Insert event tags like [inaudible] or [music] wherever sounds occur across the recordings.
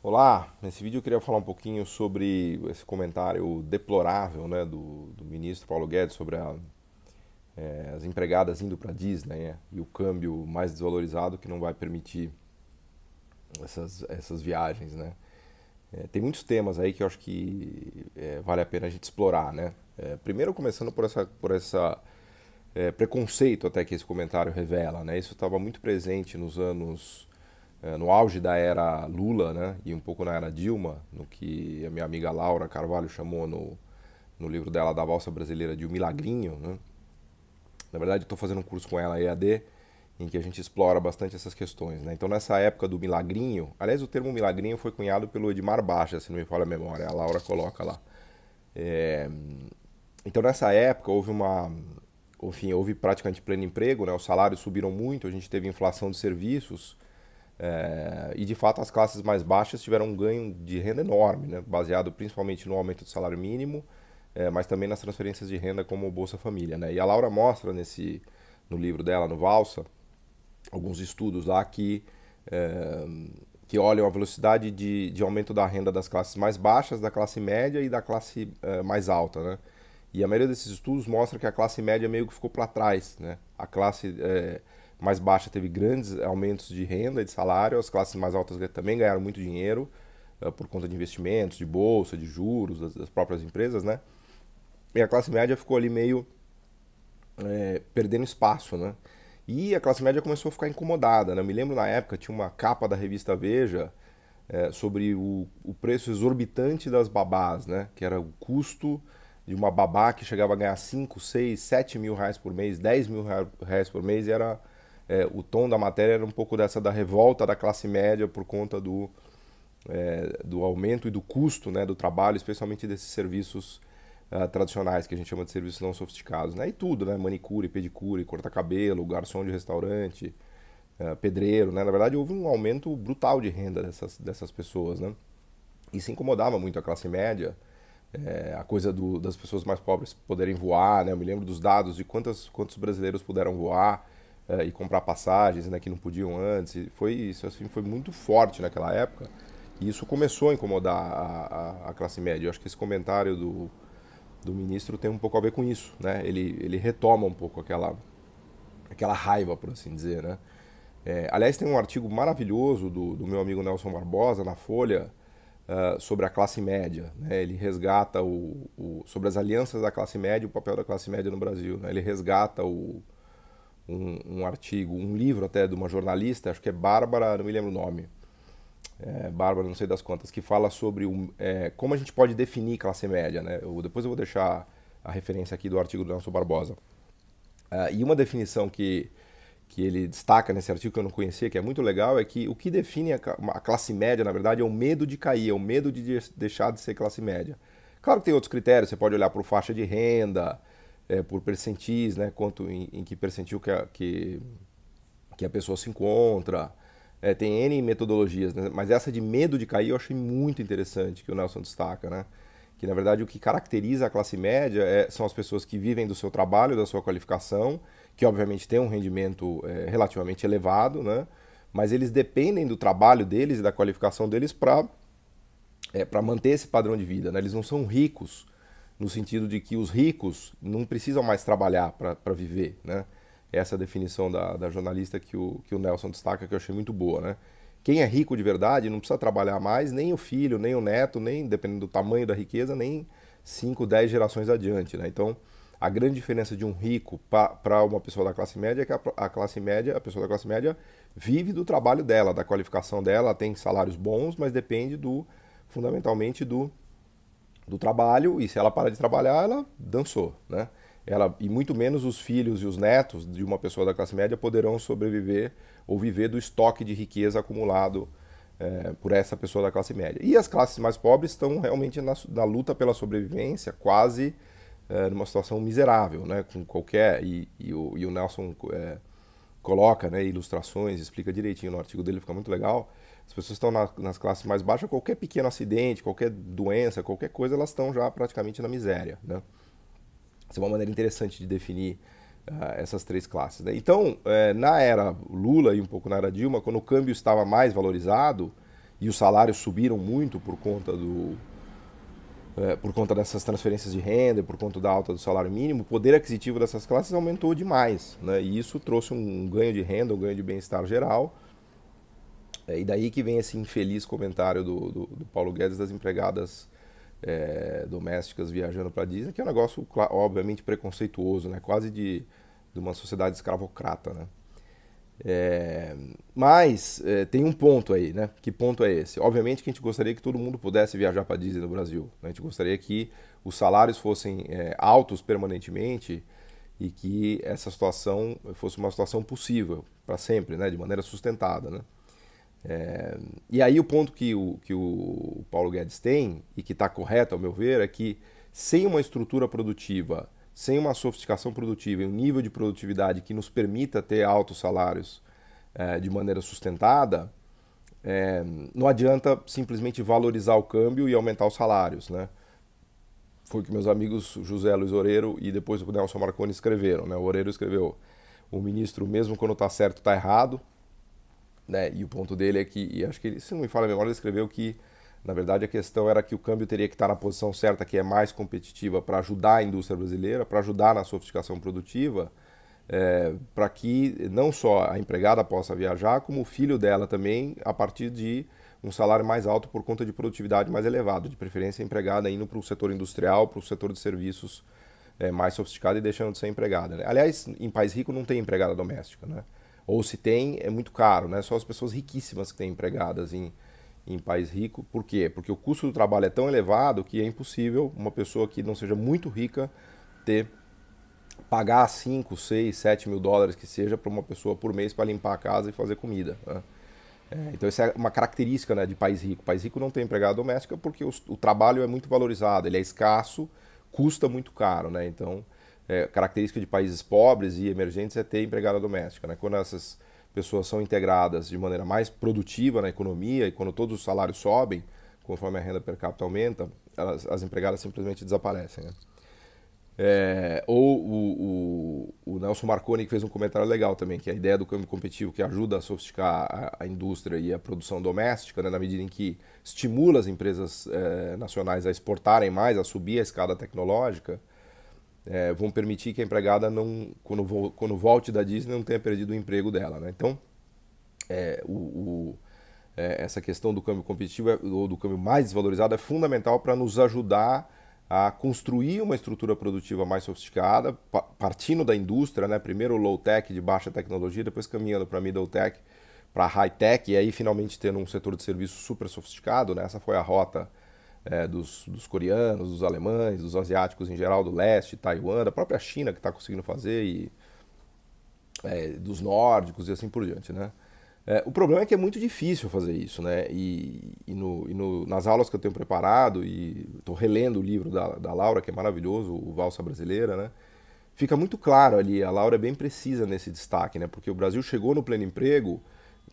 Olá, nesse vídeo eu queria falar um pouquinho sobre esse comentário deplorável né, do, do ministro Paulo Guedes sobre a, é, as empregadas indo para a Disney né, e o câmbio mais desvalorizado que não vai permitir essas, essas viagens. Né? É, tem muitos temas aí que eu acho que é, vale a pena a gente explorar. Né? É, primeiro começando por essa, por essa é, preconceito até que esse comentário revela. Né? Isso estava muito presente nos anos eh, no auge da era Lula né, e um pouco na era Dilma, no que a minha amiga Laura Carvalho chamou no, no livro dela da Valsa Brasileira de O um Milagrinho. Né? Na verdade, estou fazendo um curso com ela, EAD, em que a gente explora bastante essas questões. Né? Então, nessa época do milagrinho, aliás, o termo milagrinho foi cunhado pelo Edmar Baixa, se não me falha a memória, a Laura coloca lá. É... Então, nessa época, houve uma. Enfim, houve praticamente pleno emprego, né? os salários subiram muito, a gente teve inflação de serviços é, e de fato as classes mais baixas tiveram um ganho de renda enorme, né? baseado principalmente no aumento do salário mínimo, é, mas também nas transferências de renda como o Bolsa Família. Né? E a Laura mostra nesse, no livro dela, no Valsa, alguns estudos lá que, é, que olham a velocidade de, de aumento da renda das classes mais baixas, da classe média e da classe é, mais alta. Né? E a maioria desses estudos mostra que a classe média meio que ficou para trás. Né? A classe é, mais baixa teve grandes aumentos de renda e de salário, as classes mais altas também ganharam muito dinheiro uh, por conta de investimentos, de bolsa, de juros, das, das, próprias empresas, né? E a classe média ficou ali meio é, perdendo espaço, né? E a classe média começou a ficar incomodada, né? Eu me lembro na época, tinha uma capa da revista Veja é, sobre o, o preço exorbitante das babás, né? Que era o custo de uma babá que chegava a ganhar 5, 6, 7 mil reais por mês, 10 mil reais por mês e era é, o tom da matéria era um pouco dessa da revolta da classe média por conta do, é, do aumento e do custo né, do trabalho, especialmente desses serviços uh, tradicionais, que a gente chama de serviços não sofisticados. Né? E tudo, né? manicure, pedicure, corta cabelo, garçom de restaurante, uh, pedreiro. Né? Na verdade, houve um aumento brutal de renda dessas, dessas pessoas. Né? Isso incomodava muito a classe média, é, a coisa do, das pessoas mais pobres poderem voar. Né? Eu me lembro dos dados de quantos quantos brasileiros puderam voar é, e comprar passagens né, que não podiam antes. foi isso assim, foi muito forte naquela época e isso começou a incomodar a, a, a classe média. Eu acho que esse comentário do, do ministro tem um pouco a ver com isso, né? Ele, ele retoma um pouco aquela, aquela raiva, por assim dizer, né? É, aliás, tem um artigo maravilhoso do, do meu amigo Nelson Barbosa na Folha uh, sobre a classe média. Né? Ele resgata o, o, sobre as alianças da classe média, o papel da classe média no Brasil. Né? Ele resgata o, um, um, artigo, um livro até de uma jornalista, acho que é Bárbara, não me lembro o nome, é, Bárbara, não sei das quantas, que fala sobre um, é, como a gente pode definir classe média. Né? Eu, depois eu vou deixar a referência aqui do artigo do Nelson Barbosa. Uh, e uma definição que, que ele destaca nesse artigo que eu não conhecia, que é muito legal, é que o que define a, a classe média, na verdade, é o medo de cair, é o medo de deixar de ser classe média. Claro que tem outros critérios, você pode olhar para o faixa de renda, é, por percentis, né? Quanto em, em que percentil que a, que, que a pessoa se encontra. É, tem N metodologias, né? mas essa de medo de cair eu achei muito interessante que o Nelson destaca, né? Que na verdade o que caracteriza a classe média é, são as pessoas que vivem do seu trabalho, da sua qualificação, que obviamente tem um rendimento é, relativamente elevado, né? Mas eles dependem do trabalho deles e da qualificação deles para é, para manter esse padrão de vida, né? Eles não são ricos no sentido de que os ricos não precisam mais trabalhar para viver, né? Essa é a definição da, da jornalista que o, que o Nelson destaca, que eu achei muito boa, né? Quem é rico de verdade não precisa trabalhar mais, nem o filho, nem o neto, nem, dependendo do tamanho da riqueza, nem 5, 10 gerações adiante, né? Então, a grande diferença de um rico para uma pessoa da classe média é que a, a, classe média, a pessoa da classe média vive do trabalho dela, da qualificação dela, tem salários bons, mas depende do fundamentalmente do do trabalho e se ela para de trabalhar, ela dançou, né? Ela, e muito menos os filhos e os netos de uma pessoa da classe média poderão sobreviver ou viver do estoque de riqueza acumulado é, por essa pessoa da classe média. E as classes mais pobres estão realmente na, na luta pela sobrevivência, quase é, numa situação miserável, né? Com qualquer e, e, o, e o, Nelson é, coloca, né, ilustrações, explica direitinho no artigo dele, fica muito legal as pessoas estão na, nas classes mais baixas, qualquer pequeno acidente, qualquer doença, qualquer coisa, elas estão já praticamente na miséria, né? Essa é uma maneira interessante de definir uh, essas três classes. Né? Então, eh, na era Lula e um pouco na era Dilma, quando o câmbio estava mais valorizado e os salários subiram muito por conta do, é, por conta dessas transferências de renda, por conta da alta do salário mínimo, o poder aquisitivo dessas classes aumentou demais. Né? E isso trouxe um ganho de renda, um ganho de bem-estar geral, é, e daí que vem esse infeliz comentário do, do, do Paulo Guedes das empregadas é, domésticas viajando para Disney, que é um negócio, obviamente, preconceituoso, né? quase de, de uma sociedade escravocrata. Né? É, mas é, tem um ponto aí, né? Que ponto é esse? Obviamente que a gente gostaria que todo mundo pudesse viajar para Disney no Brasil. Né? A gente gostaria que os salários fossem é, altos permanentemente e que essa situação fosse uma situação possível para sempre, né? De maneira sustentada, né? É, e aí o ponto que o, que o Paulo Guedes tem, e que está correto ao meu ver, é que sem uma estrutura produtiva, sem uma sofisticação produtiva e um nível de produtividade que nos permita ter altos salários é, de maneira sustentada, é, não adianta simplesmente valorizar o câmbio e aumentar os salários, né? Foi o que meus amigos José Luiz Oreiro e depois o Nelson Marconi escreveram, né? O Oreiro escreveu, o ministro mesmo quando está certo está errado, né? E o ponto dele é que, e acho que ele, se não me falha a memória, ele escreveu que, na verdade, a questão era que o câmbio teria que estar na posição certa, que é mais competitiva, para ajudar a indústria brasileira, para ajudar na sofisticação produtiva, é, para que não só a empregada possa viajar, como o filho dela também, a partir de um salário mais alto por conta de produtividade mais elevado, de preferência empregada indo para o setor industrial, para o setor de serviços é, mais sofisticado e deixando de ser empregada. Né? Aliás, em país rico não tem empregada doméstica, né? Ou se tem, é muito caro, né? Só as pessoas riquíssimas que têm empregadas em, em país rico. Por quê? Porque o custo do trabalho é tão elevado que é impossível uma pessoa que não seja muito rica ter pagar 5, 6, 7 mil dólares que seja para uma pessoa por mês para limpar a casa e fazer comida. Né? É, então essa é uma característica né, de país rico. país rico não tem empregada doméstica porque o, o, trabalho é muito valorizado, ele é escasso, custa muito caro. Né? Então é, característica de países pobres e emergentes é ter empregada doméstica. Né? Quando essas pessoas são integradas de maneira mais produtiva na economia e quando todos os salários sobem, conforme a renda per capita aumenta, elas, as empregadas simplesmente desaparecem. Né? É, ou o, o, o, Nelson Marconi que fez um comentário legal também, que é a ideia do câmbio competitivo que ajuda a sofisticar a, a indústria e a produção doméstica, né, na medida em que estimula as empresas é, nacionais a exportarem mais, a subir a escada tecnológica, é, vão permitir que a empregada, não, quando, vo, quando volte da Disney, não tenha perdido o emprego dela. Né? Então, é, o, o, é, essa questão do câmbio competitivo é, ou do câmbio mais desvalorizado é fundamental para nos ajudar a construir uma estrutura produtiva mais sofisticada, partindo da indústria, né? primeiro low-tech, de baixa tecnologia, depois caminhando para middle-tech, para high-tech, e aí finalmente tendo um setor de serviço super sofisticado. Né? Essa foi a rota é, dos, dos, coreanos, dos alemães, dos asiáticos em geral, do leste, Taiwan, da própria China que está conseguindo fazer, e é, dos nórdicos e assim por diante. Né? É, o problema é que é muito difícil fazer isso, né? E, e, no, e no, nas aulas que eu tenho preparado, e estou relendo o livro da, da, Laura, que é maravilhoso, o Valsa Brasileira, né? Fica muito claro ali, a Laura é bem precisa nesse destaque, né? Porque o Brasil chegou no pleno emprego,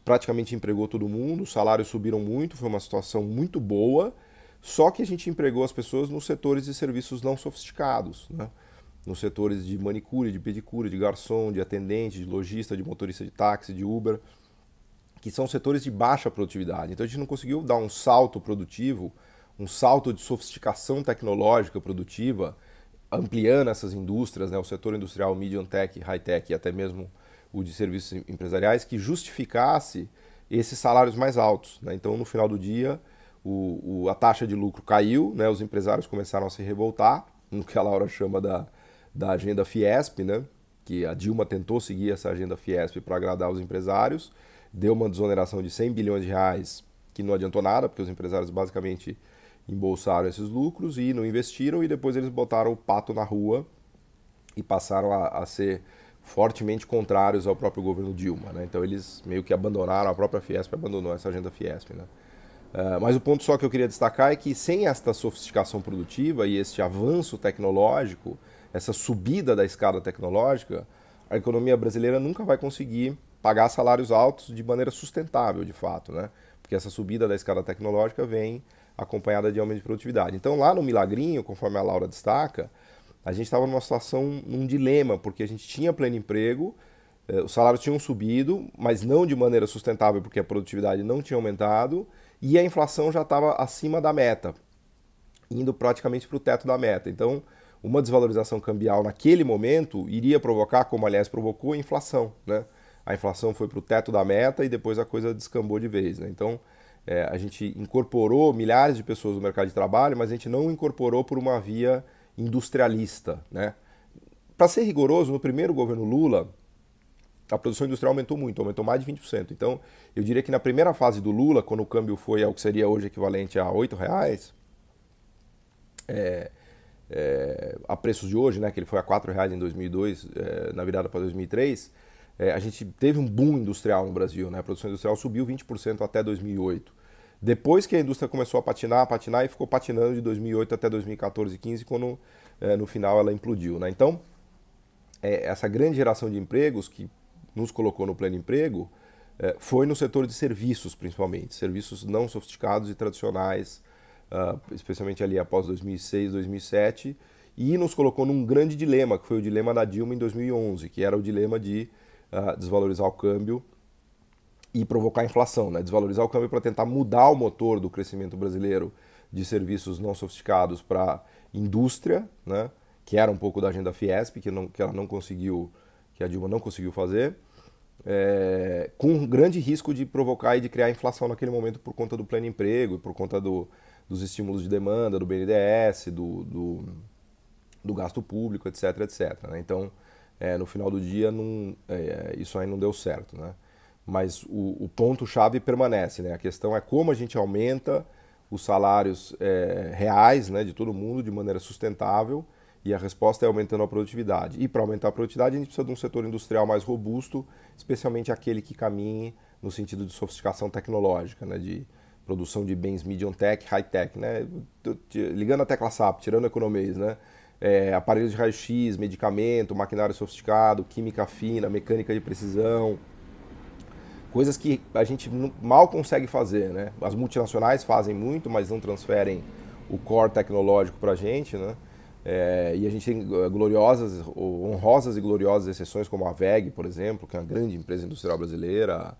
praticamente empregou todo mundo, os salários subiram muito, foi uma situação muito boa, só que a gente empregou as pessoas nos setores de serviços não sofisticados, né? nos setores de manicure, de pedicure, de garçom, de atendente, de lojista, de motorista de táxi, de Uber, que são setores de baixa produtividade. Então a gente não conseguiu dar um salto produtivo, um salto de sofisticação tecnológica produtiva, ampliando essas indústrias, né? o setor industrial, medium tech, high tech e até mesmo o de serviços empresariais, que justificasse esses salários mais altos. Né? Então no final do dia o, o, a taxa de lucro caiu, né? os empresários começaram a se revoltar, no que a Laura chama da, da agenda Fiesp, né? que a Dilma tentou seguir essa agenda Fiesp para agradar os empresários, deu uma desoneração de 100 bilhões de reais, que não adiantou nada, porque os empresários basicamente embolsaram esses lucros e não investiram, e depois eles botaram o pato na rua e passaram a, a ser fortemente contrários ao próprio governo Dilma. Né? Então eles meio que abandonaram, a própria Fiesp abandonou essa agenda Fiesp. Né? Ah, mas o ponto só que eu queria destacar é que sem esta sofisticação produtiva e este avanço tecnológico, essa subida da escada tecnológica, a economia brasileira nunca vai conseguir pagar salários altos de maneira sustentável, de fato, né? Porque essa subida da escada tecnológica vem acompanhada de aumento de produtividade. Então, lá no Milagrinho, conforme a Laura destaca, a gente estava numa situação, num dilema, porque a gente tinha pleno emprego, eh, os salários tinham subido, mas não de maneira sustentável, porque a produtividade não tinha aumentado, e a inflação já estava acima da meta, indo praticamente para o teto da meta. Então, uma desvalorização cambial naquele momento iria provocar, como aliás provocou, a inflação. Né? A inflação foi para o teto da meta e depois a coisa descambou de vez. Né? Então, é, a gente incorporou milhares de pessoas no mercado de trabalho, mas a gente não incorporou por uma via industrialista. Né? Para ser rigoroso, no primeiro governo Lula, a produção industrial aumentou muito, aumentou mais de 20%. Então, eu diria que na primeira fase do Lula, quando o câmbio foi ao que seria hoje equivalente a R$ reais, é, é, a preços de hoje, né, que ele foi a R$ reais em 2002, é, na virada para 2003, é, a gente teve um boom industrial no Brasil. Né? A produção industrial subiu 20% até 2008. Depois que a indústria começou a patinar, a patinar e ficou patinando de 2008 até 2014, 15, quando é, no final ela implodiu. Né? Então, é, essa grande geração de empregos que nos colocou no pleno emprego eh, foi no setor de serviços, principalmente, serviços não sofisticados e tradicionais, ah, especialmente ali após 2006, 2007, e nos colocou num grande dilema, que foi o dilema da Dilma em 2011, que era o dilema de ah, desvalorizar o câmbio e provocar inflação, né? desvalorizar o câmbio para tentar mudar o motor do crescimento brasileiro de serviços não sofisticados para indústria, né? que era um pouco da agenda Fiesp, que, não, que ela não conseguiu, que a Dilma não conseguiu fazer, é, com um grande risco de provocar e de criar inflação naquele momento por conta do pleno emprego, por conta do, dos estímulos de demanda, do BNDES, do, do, do gasto público, etc, etc. Né? Então, é, no final do dia, não, é, é, isso aí não deu certo. Né? Mas o, o ponto-chave permanece. Né? A questão é como a gente aumenta os salários é, reais né, de todo mundo de maneira sustentável e a resposta é aumentando a produtividade. E para aumentar a produtividade, a gente precisa de um setor industrial mais robusto, especialmente aquele que caminhe no sentido de sofisticação tecnológica, né? de produção de bens medium tech, high tech. Né? Ligando a tecla SAP, tirando economês, né? É, aparelhos de raio-x, medicamento, maquinário sofisticado, química fina, mecânica de precisão, coisas que a gente mal consegue fazer, né? As multinacionais fazem muito, mas não transferem o core tecnológico para a gente, né? É, e a gente tem eh, gloriosas, honrosas e gloriosas exceções, como a VEG, por exemplo, que é uma grande empresa industrial brasileira,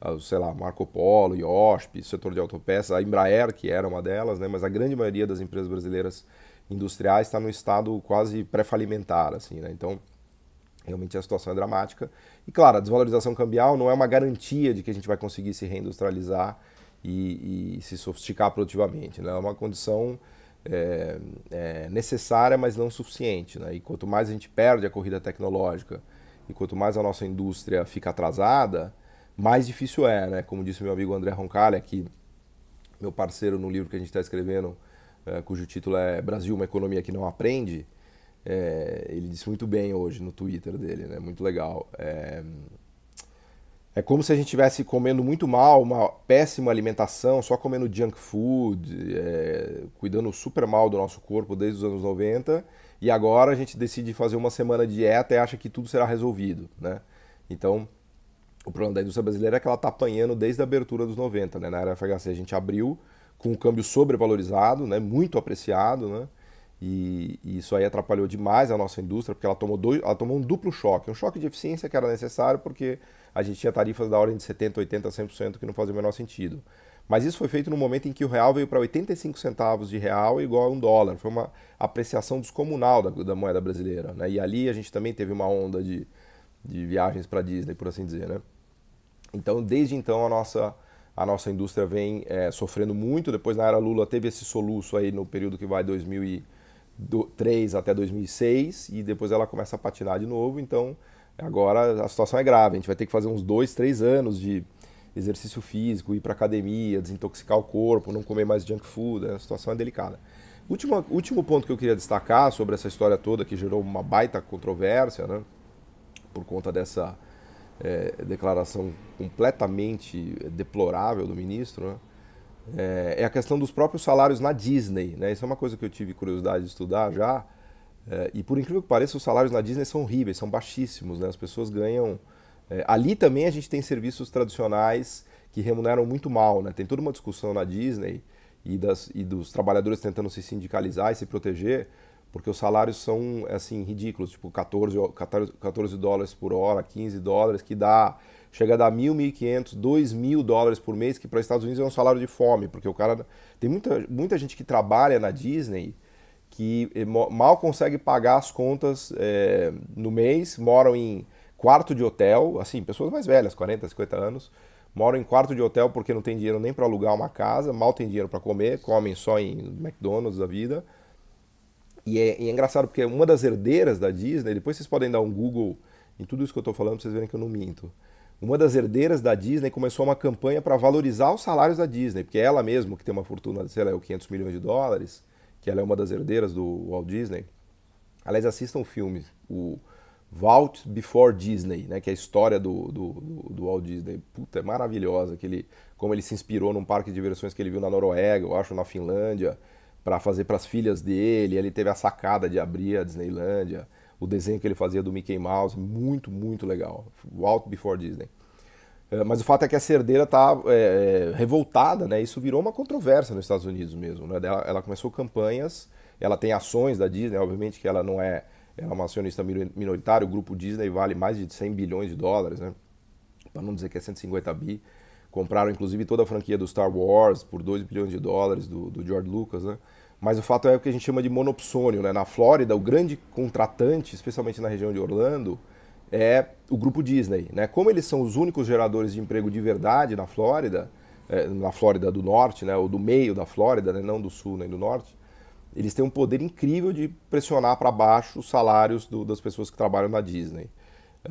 a, sei lá, Marco Polo, IOSP, setor de autopeças, a Embraer, que era uma delas, né? mas a grande maioria das empresas brasileiras industriais está no estado quase pré-falimentar. Assim, né? Então, realmente a situação é dramática. E claro, a desvalorização cambial não é uma garantia de que a gente vai conseguir se reindustrializar e, e se sofisticar produtivamente. Né? É uma condição é, é necessária, mas não suficiente. Né? E quanto mais a gente perde a corrida tecnológica e quanto mais a nossa indústria fica atrasada, mais difícil é. Né? Como disse meu amigo André Roncalha, que meu parceiro no livro que a gente está escrevendo, é, cujo título é Brasil, uma economia que não aprende, é, ele disse muito bem hoje no Twitter dele, né? muito legal. É, é como se a gente estivesse comendo muito mal, uma péssima alimentação, só comendo junk food, é, cuidando super mal do nosso corpo desde os anos 90, e agora a gente decide fazer uma semana de dieta e acha que tudo será resolvido, né? Então, o problema da indústria brasileira é que ela está apanhando desde a abertura dos 90, né? Na era FHC a gente abriu com o um câmbio sobrevalorizado, né? muito apreciado, né? E, e, isso aí atrapalhou demais a nossa indústria, porque ela tomou, dois, ela tomou um duplo choque. Um choque de eficiência que era necessário, porque a gente tinha tarifas da ordem de 70%, 80%, 100% que não fazia o menor sentido. Mas isso foi feito no momento em que o real veio para 85 centavos de real, igual a um dólar. Foi uma apreciação descomunal da, da moeda brasileira. Né? E ali a gente também teve uma onda de, de viagens para Disney, por assim dizer. Né? Então, desde então, a nossa, a nossa indústria vem é, sofrendo muito. Depois, na era Lula, teve esse soluço aí no período que vai 2000 e 2003 até 2006 e depois ela começa a patinar de novo. Então agora a situação é grave. A gente vai ter que fazer uns dois, três anos de exercício físico, ir para academia, desintoxicar o corpo, não comer mais junk food. Né? A situação é delicada. Último, último ponto que eu queria destacar sobre essa história toda que gerou uma baita controvérsia, né? Por conta dessa é, declaração completamente deplorável do ministro, né? é, é a questão dos próprios salários na Disney. Né? Isso é uma coisa que eu tive curiosidade de estudar já. É, e por incrível que pareça, os salários na Disney são horríveis, são baixíssimos. Né? As pessoas ganham. É, ali também a gente tem serviços tradicionais que remuneram muito mal. Né? Tem toda uma discussão na Disney e, das, e dos trabalhadores tentando se sindicalizar e se proteger porque os salários são assim ridículos, tipo 14, 14, 14 dólares por hora, 15 dólares, que dá chega a dar 1.500, 2.000 dólares por mês, que para os Estados Unidos é um salário de fome, porque o cara tem muita, muita gente que trabalha na Disney que eh, mal consegue pagar as contas é, no mês, moram em quarto de hotel, assim, pessoas mais velhas, 40, 50 anos, moram em quarto de hotel porque não tem dinheiro nem para alugar uma casa, mal tem dinheiro para comer, comem só em McDonald's da vida e é, e é, engraçado porque uma das herdeiras da Disney, depois vocês podem dar um Google em tudo isso que eu estou falando, vocês verem que eu não minto. Uma das herdeiras da Disney começou uma campanha para valorizar os salários da Disney, porque ela mesma, que tem uma fortuna de, sei lá, 500 milhões de dólares, que ela é uma das herdeiras do Walt Disney. Aliás, assistam o filme, o Walt Before Disney, né, que é a história do, do, do Walt Disney. Puta, é maravilhosa, aquele, como ele se inspirou num parque de diversões que ele viu na Noruega, eu acho, na Finlândia para fazer para as filhas dele. Ele teve a sacada de abrir a Disneylândia, o desenho que ele fazia do Mickey Mouse, muito, muito legal. Walt Before Disney. É, mas o fato é que a herdeira está é, é, revoltada, né? Isso virou uma controvérsia nos Estados Unidos mesmo. Né? Ela, ela, começou campanhas, ela tem ações da Disney, obviamente que ela não é, ela é uma acionista minoritária, o grupo Disney vale mais de 100 bilhões de dólares, né? Para não dizer que é 150 bi. Compraram inclusive toda a franquia do Star Wars por 2 bilhões de dólares do, do George Lucas, né? Mas o fato é o que a gente chama de monopsônio. Né? Na Flórida, o grande contratante, especialmente na região de Orlando, é o grupo Disney. Né? Como eles são os únicos geradores de emprego de verdade na Flórida, é, na Flórida do Norte, né? ou do meio da Flórida, né? não do Sul nem do Norte, eles têm um poder incrível de pressionar para baixo os salários do, das pessoas que trabalham na Disney.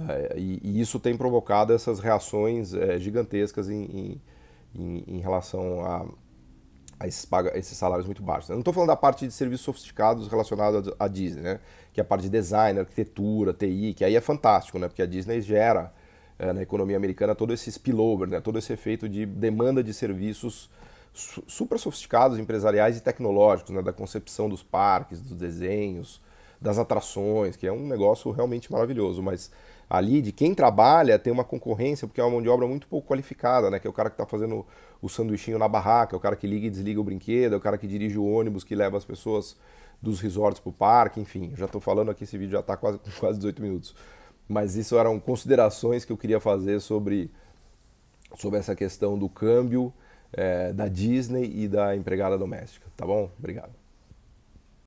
É, e, e, isso tem provocado essas reações é, gigantescas em, em, em relação a a esses, paga, esses salários muito baixos. não estou falando da parte de serviços sofisticados relacionados à Disney, né? que é a parte de design, arquitetura, TI, que aí é fantástico, né? porque a Disney gera é, na economia americana todo esse spillover, né? todo esse efeito de demanda de serviços super sofisticados, empresariais e tecnológicos, né? da concepção dos parques, dos desenhos, das atrações, que é um negócio realmente maravilhoso, mas ali de quem trabalha tem uma concorrência, porque é uma mão de obra muito pouco qualificada, né? Que é o cara que está fazendo o sanduichinho na barraca, é o cara que liga e desliga o brinquedo, é o cara que dirige o ônibus que leva as pessoas dos resorts para o parque, enfim. Já estou falando aqui, esse vídeo já está quase, [laughs] quase 18 minutos. Mas isso eram considerações que eu queria fazer sobre, sobre essa questão do câmbio é, da Disney e da empregada doméstica, tá bom? Obrigado.